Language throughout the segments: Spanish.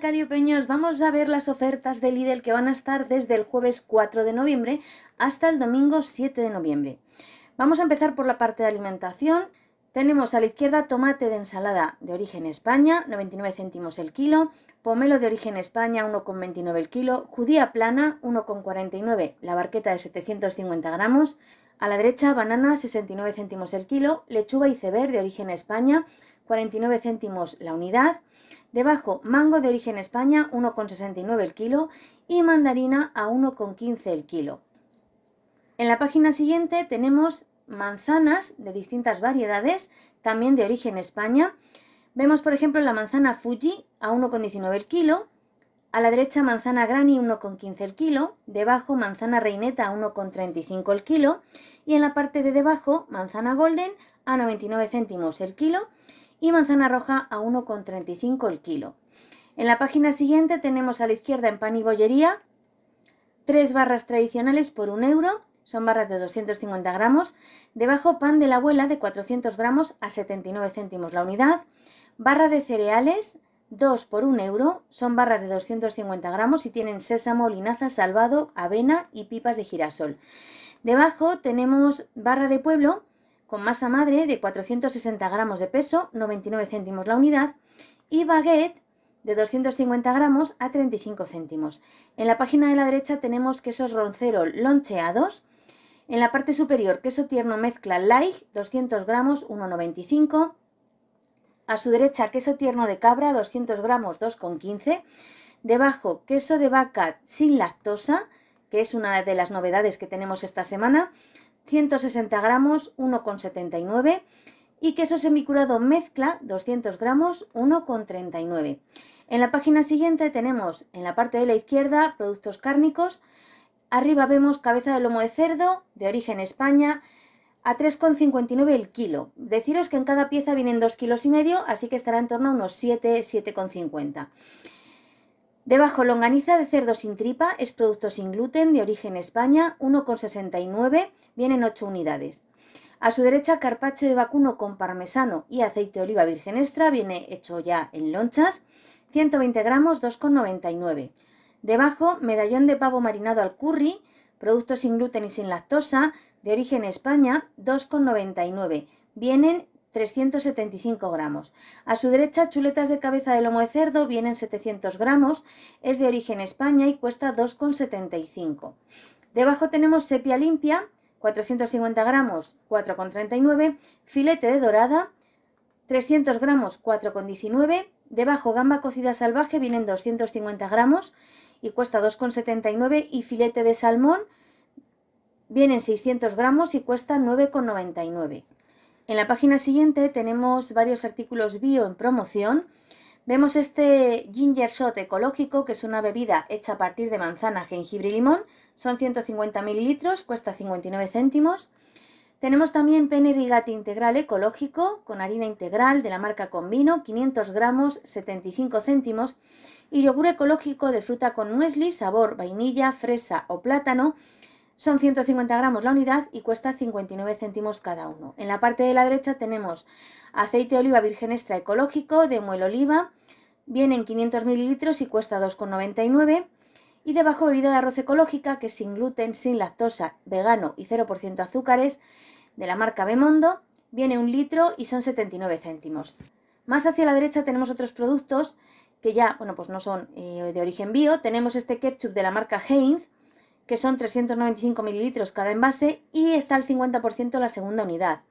Cario Peños, vamos a ver las ofertas de Lidl que van a estar desde el jueves 4 de noviembre hasta el domingo 7 de noviembre. Vamos a empezar por la parte de alimentación. Tenemos a la izquierda tomate de ensalada de origen España, 99 céntimos el kilo, pomelo de origen España, 1,29 el kilo, judía plana, 1,49 la barqueta de 750 gramos, a la derecha banana, 69 céntimos el kilo, lechuga iceberg de origen España, 49 céntimos la unidad. Debajo, mango de origen España, 1,69 el kilo y mandarina a 1,15 el kilo. En la página siguiente tenemos manzanas de distintas variedades, también de origen España. Vemos, por ejemplo, la manzana Fuji a 1,19 el kilo. A la derecha, manzana Granny 1,15 el kilo. Debajo, manzana Reineta a 1,35 el kilo. Y en la parte de debajo, manzana Golden a 99 céntimos el kilo y manzana roja a 1,35 el kilo. En la página siguiente tenemos a la izquierda en pan y bollería tres barras tradicionales por 1 euro, son barras de 250 gramos, debajo pan de la abuela de 400 gramos a 79 céntimos la unidad, barra de cereales 2 por 1 euro, son barras de 250 gramos y tienen sésamo, linaza, salvado, avena y pipas de girasol. Debajo tenemos barra de pueblo con masa madre de 460 gramos de peso, 99 céntimos la unidad, y baguette de 250 gramos a 35 céntimos. En la página de la derecha tenemos quesos roncero loncheados. En la parte superior, queso tierno mezcla light, 200 gramos, 1,95. A su derecha, queso tierno de cabra, 200 gramos, 2,15. Debajo, queso de vaca sin lactosa, que es una de las novedades que tenemos esta semana, 160 gramos, 1,79 y queso semicurado mezcla, 200 gramos, 1,39. En la página siguiente tenemos en la parte de la izquierda productos cárnicos, arriba vemos cabeza de lomo de cerdo de origen España, a 3,59 el kilo. Deciros que en cada pieza vienen 2 kilos y medio, así que estará en torno a unos 7, 7,50. Debajo, longaniza de cerdo sin tripa, es producto sin gluten, de origen España, 1,69, vienen 8 unidades. A su derecha, carpacho de vacuno con parmesano y aceite de oliva virgen extra, viene hecho ya en lonchas, 120 gramos, 2,99. Debajo, medallón de pavo marinado al curry, producto sin gluten y sin lactosa, de origen España, 2,99. Vienen 375 gramos. A su derecha, chuletas de cabeza de lomo de cerdo, vienen 700 gramos, es de origen España y cuesta 2,75. Debajo tenemos sepia limpia, 450 gramos, 4,39. Filete de dorada, 300 gramos, 4,19. Debajo, gamba cocida salvaje, vienen 250 gramos y cuesta 2,79. Y filete de salmón, vienen 600 gramos y cuesta 9,99. En la página siguiente tenemos varios artículos bio en promoción. Vemos este ginger shot ecológico, que es una bebida hecha a partir de manzana, jengibre y limón. Son 150 mililitros, cuesta 59 céntimos. Tenemos también pene rigate integral ecológico con harina integral de la marca Combino, 500 gramos, 75 céntimos, y yogur ecológico de fruta con muesli, sabor vainilla, fresa o plátano, son 150 gramos la unidad y cuesta 59 céntimos cada uno. En la parte de la derecha tenemos aceite de oliva virgen extra ecológico de muel oliva. Viene en 500 mililitros y cuesta 2,99. Y debajo bebida de arroz ecológica que es sin gluten, sin lactosa, vegano y 0% azúcares de la marca Bemondo. Viene un litro y son 79 céntimos. Más hacia la derecha tenemos otros productos que ya, bueno, pues no son eh, de origen bio. Tenemos este ketchup de la marca Heinz que son 395 mililitros cada envase y está al 50% la segunda unidad.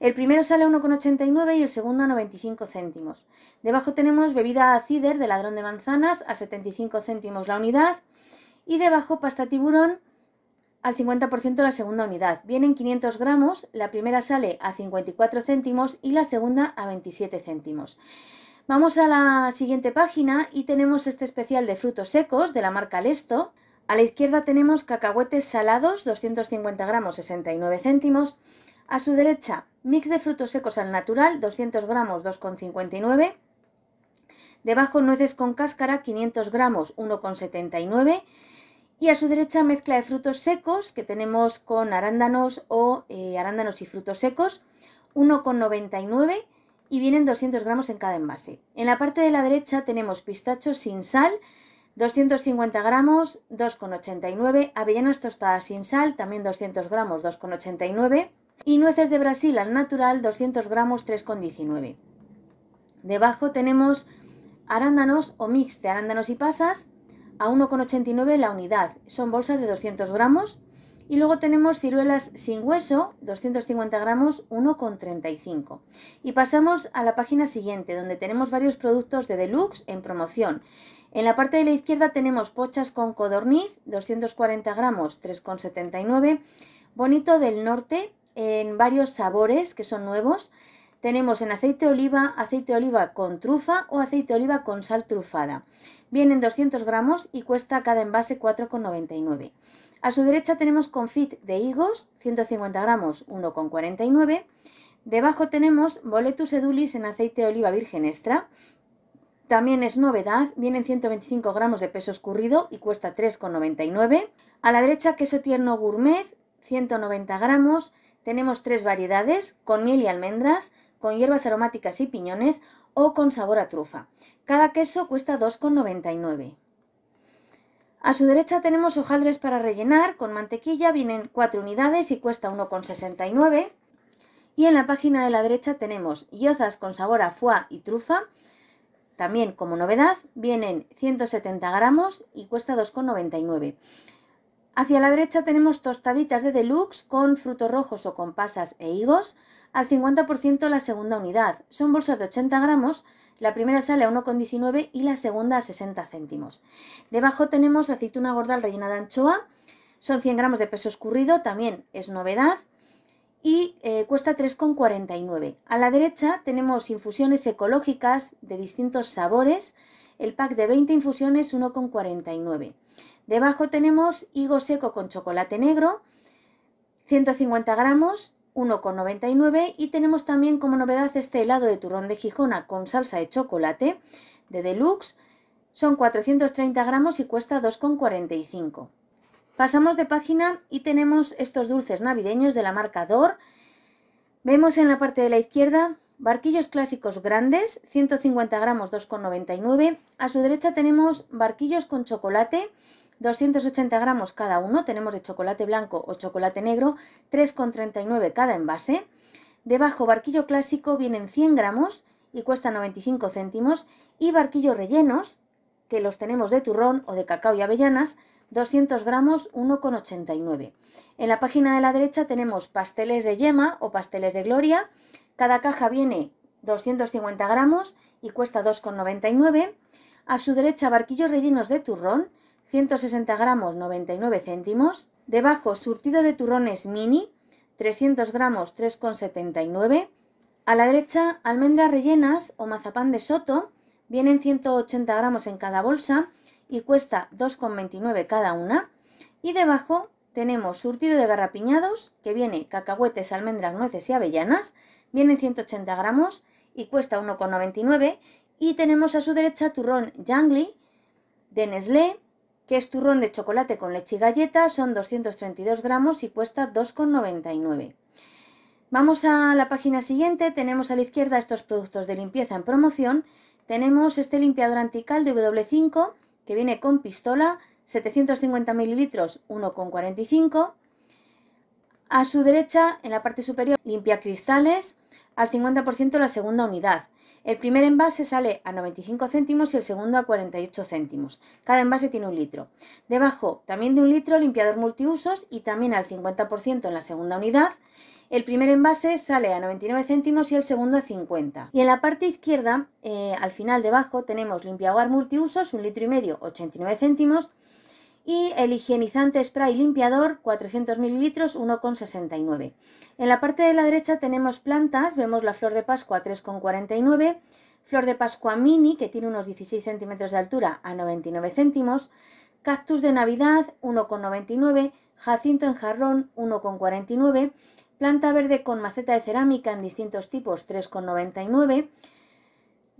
El primero sale a 1,89 y el segundo a 95 céntimos. Debajo tenemos bebida cider de ladrón de manzanas a 75 céntimos la unidad y debajo pasta tiburón al 50% la segunda unidad. Vienen 500 gramos, la primera sale a 54 céntimos y la segunda a 27 céntimos. Vamos a la siguiente página y tenemos este especial de frutos secos de la marca Lesto a la izquierda tenemos cacahuetes salados, 250 gramos, 69 céntimos. A su derecha, mix de frutos secos al natural, 200 gramos, 2,59. Debajo, nueces con cáscara, 500 gramos, 1,79. Y a su derecha, mezcla de frutos secos que tenemos con arándanos o eh, arándanos y frutos secos, 1,99 y vienen 200 gramos en cada envase. En la parte de la derecha tenemos pistachos sin sal, 250 gramos, 2,89. Avellanas tostadas sin sal, también 200 gramos, 2,89. Y nueces de Brasil al natural, 200 gramos, 3,19. Debajo tenemos arándanos o mix de arándanos y pasas a 1,89 la unidad. Son bolsas de 200 gramos. Y luego tenemos ciruelas sin hueso, 250 gramos, 1,35. Y pasamos a la página siguiente, donde tenemos varios productos de deluxe en promoción. En la parte de la izquierda tenemos pochas con codorniz, 240 gramos, 3,79. Bonito del norte, en varios sabores que son nuevos. Tenemos en aceite de oliva, aceite de oliva con trufa o aceite de oliva con sal trufada. Vienen 200 gramos y cuesta cada envase 4,99. A su derecha tenemos confit de higos, 150 gramos, 1,49. Debajo tenemos boletus edulis en aceite de oliva virgen extra. También es novedad, vienen 125 gramos de peso escurrido y cuesta 3,99. A la derecha queso tierno gourmet, 190 gramos. Tenemos tres variedades, con miel y almendras, con hierbas aromáticas y piñones o con sabor a trufa. Cada queso cuesta 2,99. A su derecha tenemos hojaldres para rellenar con mantequilla, vienen 4 unidades y cuesta 1,69. Y en la página de la derecha tenemos yozas con sabor a foie y trufa. También como novedad vienen 170 gramos y cuesta 2,99. Hacia la derecha tenemos tostaditas de deluxe con frutos rojos o con pasas e higos al 50% la segunda unidad. Son bolsas de 80 gramos la primera sale a 1,19 y la segunda a 60 céntimos. Debajo tenemos aceituna gordal rellena de anchoa. Son 100 gramos de peso escurrido, también es novedad y eh, cuesta 3,49. A la derecha tenemos infusiones ecológicas de distintos sabores. El pack de 20 infusiones 1,49. Debajo tenemos higo seco con chocolate negro, 150 gramos, 1,99 y tenemos también como novedad este helado de turrón de Gijona con salsa de chocolate de deluxe. Son 430 gramos y cuesta 2,45. Pasamos de página y tenemos estos dulces navideños de la marca Dor. Vemos en la parte de la izquierda barquillos clásicos grandes, 150 gramos, 2,99. A su derecha tenemos barquillos con chocolate 280 gramos cada uno, tenemos de chocolate blanco o chocolate negro, 3,39 cada envase. Debajo barquillo clásico vienen 100 gramos y cuesta 95 céntimos y barquillos rellenos, que los tenemos de turrón o de cacao y avellanas, 200 gramos 1,89. En la página de la derecha tenemos pasteles de yema o pasteles de gloria. Cada caja viene 250 gramos y cuesta 2,99. A su derecha barquillos rellenos de turrón 160 gramos 99 céntimos. Debajo, surtido de turrones mini, 300 gramos 3,79. A la derecha, almendras rellenas o mazapán de soto, vienen 180 gramos en cada bolsa y cuesta 2,29 cada una. Y debajo tenemos surtido de garrapiñados, que viene cacahuetes, almendras, nueces y avellanas, vienen 180 gramos y cuesta 1,99. Y tenemos a su derecha turrón jangly de Nestlé, que es turrón de chocolate con leche y galleta, son 232 gramos y cuesta 2,99. Vamos a la página siguiente, tenemos a la izquierda estos productos de limpieza en promoción. Tenemos este limpiador antical de W5 que viene con pistola, 750 mililitros, 1,45. A su derecha, en la parte superior, limpia cristales, al 50% la segunda unidad. El primer envase sale a 95 céntimos y el segundo a 48 céntimos. Cada envase tiene un litro. Debajo, también de un litro, limpiador multiusos y también al 50% en la segunda unidad. El primer envase sale a 99 céntimos y el segundo a 50. Y en la parte izquierda, eh, al final debajo, tenemos limpiador multiusos, un litro y medio, 89 céntimos y el higienizante spray limpiador 400 ml 1,69. En la parte de la derecha tenemos plantas, vemos la flor de pascua 3,49, flor de pascua mini que tiene unos 16 centímetros de altura a 99 céntimos, cactus de navidad 1,99, jacinto en jarrón 1,49, planta verde con maceta de cerámica en distintos tipos 3,99,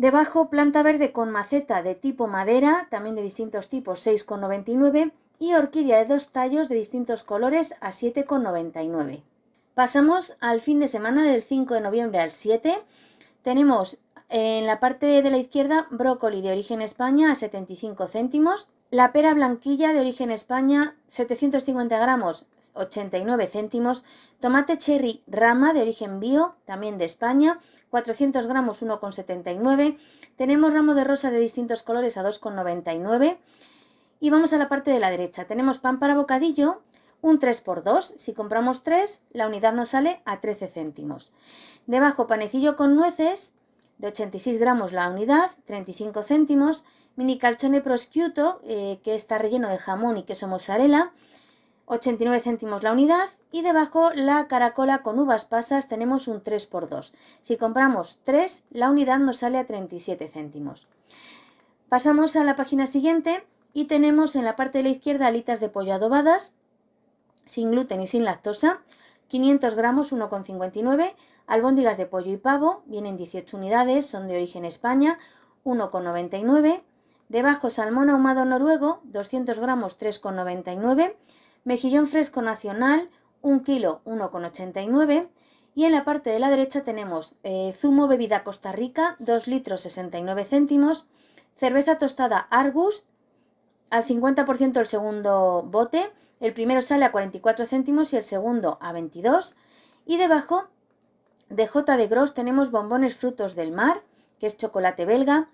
Debajo planta verde con maceta de tipo madera, también de distintos tipos 6,99 y orquídea de dos tallos de distintos colores a 7,99. Pasamos al fin de semana del 5 de noviembre al 7. Tenemos en la parte de la izquierda, brócoli de origen España a 75 céntimos. La pera blanquilla de origen España, 750 gramos, 89 céntimos. Tomate cherry rama de origen bio, también de España, 400 gramos, 1,79. Tenemos ramo de rosas de distintos colores a 2,99. Y vamos a la parte de la derecha. Tenemos pan para bocadillo, un 3x2. Si compramos 3, la unidad nos sale a 13 céntimos. Debajo, panecillo con nueces, de 86 gramos la unidad, 35 céntimos, mini calzone prosciutto, eh, que está relleno de jamón y queso mozzarella, 89 céntimos la unidad y debajo la caracola con uvas pasas tenemos un 3x2. Si compramos 3, la unidad nos sale a 37 céntimos. Pasamos a la página siguiente y tenemos en la parte de la izquierda alitas de pollo adobadas, sin gluten y sin lactosa, 500 gramos 1,59, albóndigas de pollo y pavo, vienen 18 unidades, son de origen España, 1,99, debajo salmón ahumado noruego, 200 gramos 3,99, mejillón fresco nacional, 1 kilo 1,89 y en la parte de la derecha tenemos eh, zumo bebida Costa Rica, 2 litros 69 céntimos, cerveza tostada Argus, al 50% el segundo bote, el primero sale a 44 céntimos y el segundo a 22. Y debajo de J. de Gros tenemos bombones frutos del mar, que es chocolate belga,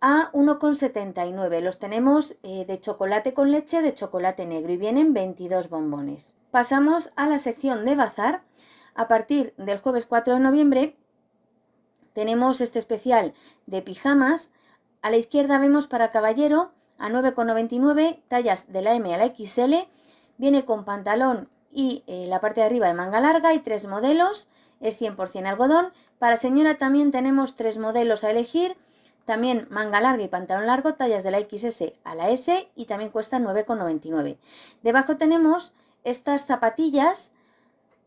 a 1,79. Los tenemos eh, de chocolate con leche, de chocolate negro y vienen 22 bombones. Pasamos a la sección de bazar. A partir del jueves 4 de noviembre tenemos este especial de pijamas. A la izquierda vemos para caballero a 9,99 tallas de la M a la XL Viene con pantalón y eh, la parte de arriba de manga larga y tres modelos. Es 100% algodón. Para señora también tenemos tres modelos a elegir. También manga larga y pantalón largo, tallas de la XS a la S y también cuesta 9,99. Debajo tenemos estas zapatillas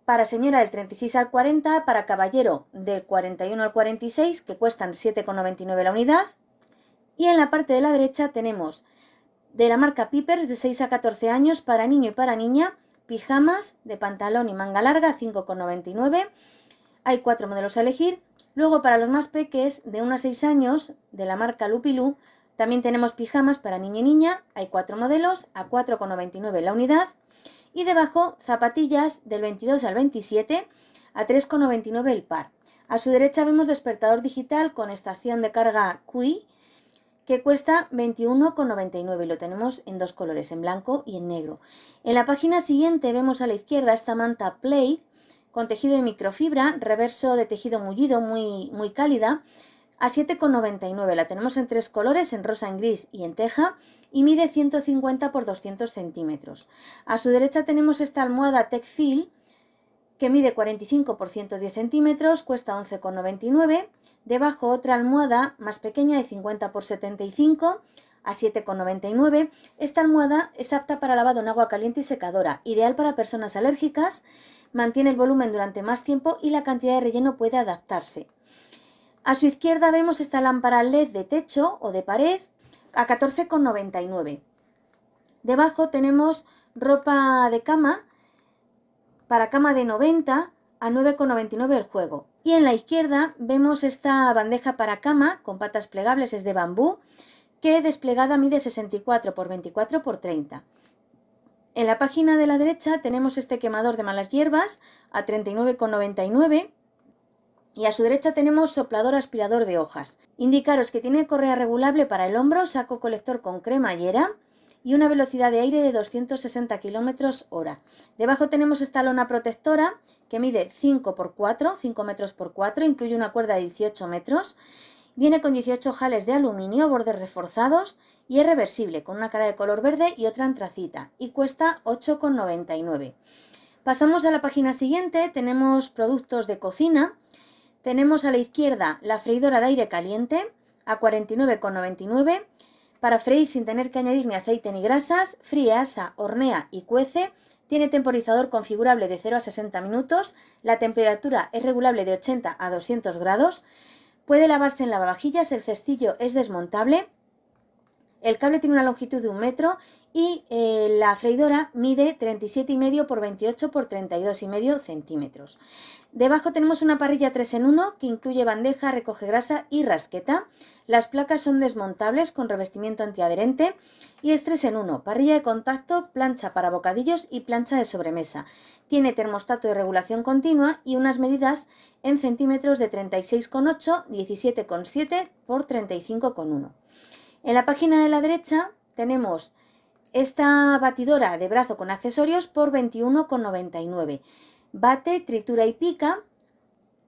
para señora del 36 al 40, para caballero del 41 al 46, que cuestan 7,99 la unidad. Y en la parte de la derecha tenemos de la marca Pipers de 6 a 14 años para niño y para niña, pijamas de pantalón y manga larga 5,99. Hay cuatro modelos a elegir. Luego para los más peques de 1 a 6 años de la marca Lupilú también tenemos pijamas para niño y niña. Hay cuatro modelos a 4,99 la unidad. Y debajo zapatillas del 22 al 27 a 3,99 el par. A su derecha vemos despertador digital con estación de carga QI que cuesta 21,99 y lo tenemos en dos colores, en blanco y en negro. En la página siguiente vemos a la izquierda esta manta Play con tejido de microfibra, reverso de tejido mullido muy, muy cálida, a 7,99. La tenemos en tres colores, en rosa, en gris y en teja, y mide 150 por 200 centímetros. A su derecha tenemos esta almohada Tech que mide 45 por 110 centímetros, cuesta 11,99. Debajo otra almohada más pequeña de 50 por 75 a 7,99. Esta almohada es apta para lavado en agua caliente y secadora, ideal para personas alérgicas, mantiene el volumen durante más tiempo y la cantidad de relleno puede adaptarse. A su izquierda vemos esta lámpara LED de techo o de pared a 14,99. Debajo tenemos ropa de cama para cama de 90 a 9,99 el juego. Y en la izquierda vemos esta bandeja para cama con patas plegables, es de bambú, que desplegada mide 64 x 24 x 30. En la página de la derecha tenemos este quemador de malas hierbas a 39,99 y a su derecha tenemos soplador aspirador de hojas. Indicaros que tiene correa regulable para el hombro, saco colector con cremallera, y una velocidad de aire de 260 km hora. Debajo tenemos esta lona protectora que mide 5 x 4, 5 metros por 4, incluye una cuerda de 18 metros. Viene con 18 jales de aluminio, bordes reforzados y es reversible, con una cara de color verde y otra antracita y cuesta 8,99. Pasamos a la página siguiente, tenemos productos de cocina. Tenemos a la izquierda la freidora de aire caliente a 49,99 para freír sin tener que añadir ni aceite ni grasas, fríe, asa, hornea y cuece. Tiene temporizador configurable de 0 a 60 minutos. La temperatura es regulable de 80 a 200 grados. Puede lavarse en lavavajillas. El cestillo es desmontable. El cable tiene una longitud de un metro y eh, la freidora mide 37,5 por 28 x 32,5 centímetros. Debajo tenemos una parrilla 3 en 1 que incluye bandeja, recoge grasa y rasqueta. Las placas son desmontables con revestimiento antiadherente y es 3 en 1, parrilla de contacto, plancha para bocadillos y plancha de sobremesa. Tiene termostato de regulación continua y unas medidas en centímetros de 36,8, 17,7 por 35,1. En la página de la derecha tenemos esta batidora de brazo con accesorios por 21,99. Bate, tritura y pica.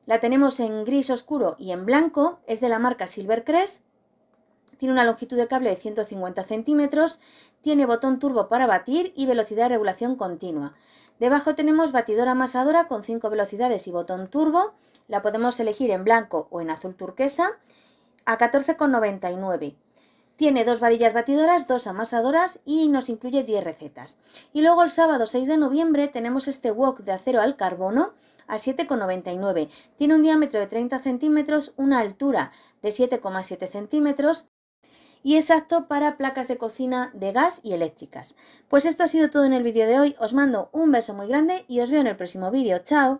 La tenemos en gris oscuro y en blanco. Es de la marca Silvercrest. Tiene una longitud de cable de 150 centímetros. Tiene botón turbo para batir y velocidad de regulación continua. Debajo tenemos batidora amasadora con 5 velocidades y botón turbo. La podemos elegir en blanco o en azul turquesa a 14,99. Tiene dos varillas batidoras, dos amasadoras y nos incluye 10 recetas. Y luego el sábado 6 de noviembre tenemos este wok de acero al carbono a 7,99. Tiene un diámetro de 30 centímetros, una altura de 7,7 centímetros y es apto para placas de cocina de gas y eléctricas. Pues esto ha sido todo en el vídeo de hoy. Os mando un beso muy grande y os veo en el próximo vídeo. ¡Chao!